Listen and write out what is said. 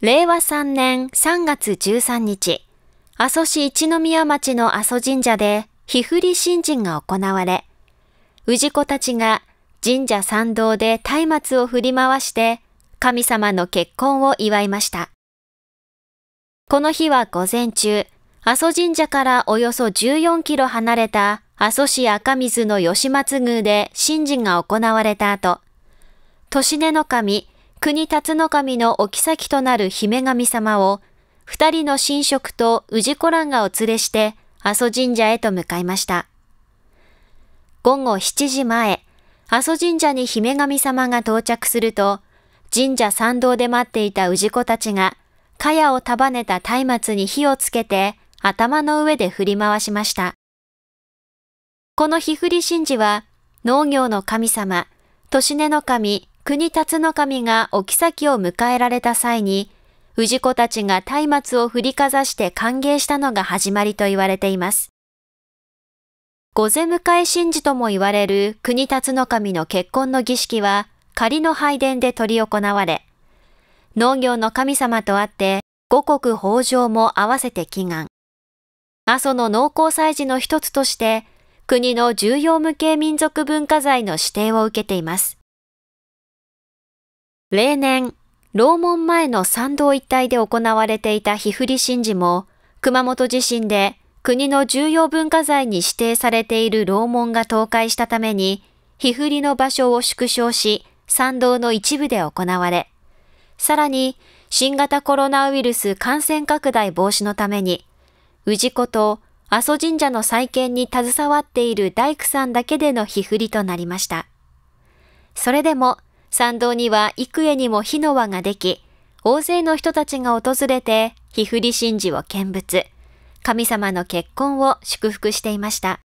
令和3年3月13日、阿蘇市一宮町の阿蘇神社で、日振り神人が行われ、氏子たちが神社参道で松明を振り回して、神様の結婚を祝いました。この日は午前中、阿蘇神社からおよそ14キロ離れた阿蘇市赤水の吉松宮で神事が行われた後、年根の神、国辰の神のお妃となる姫神様を、二人の神職と氏子蘭がお連れして、阿蘇神社へと向かいました。午後7時前、阿蘇神社に姫神様が到着すると、神社参道で待っていた氏子たちが、茅を束ねた松明に火をつけて、頭の上で振り回しました。この日振り神事は、農業の神様、年根の神、国辰の神がお妃を迎えられた際に、氏子たちが松明を振りかざして歓迎したのが始まりと言われています。御前迎え神事とも言われる国辰の神の結婚の儀式は仮の拝殿で執り行われ、農業の神様とあって五穀豊穣も合わせて祈願。阿蘇の農耕祭事の一つとして、国の重要無形民族文化財の指定を受けています。例年、楼門前の参道一帯で行われていた日振り神事も、熊本地震で国の重要文化財に指定されている楼門が倒壊したために、日振りの場所を縮小し、参道の一部で行われ、さらに、新型コロナウイルス感染拡大防止のために、氏子と阿蘇神社の再建に携わっている大工さんだけでの日振りとなりました。それでも、参道には幾重にも火の輪ができ、大勢の人たちが訪れて、日ふり神事を見物、神様の結婚を祝福していました。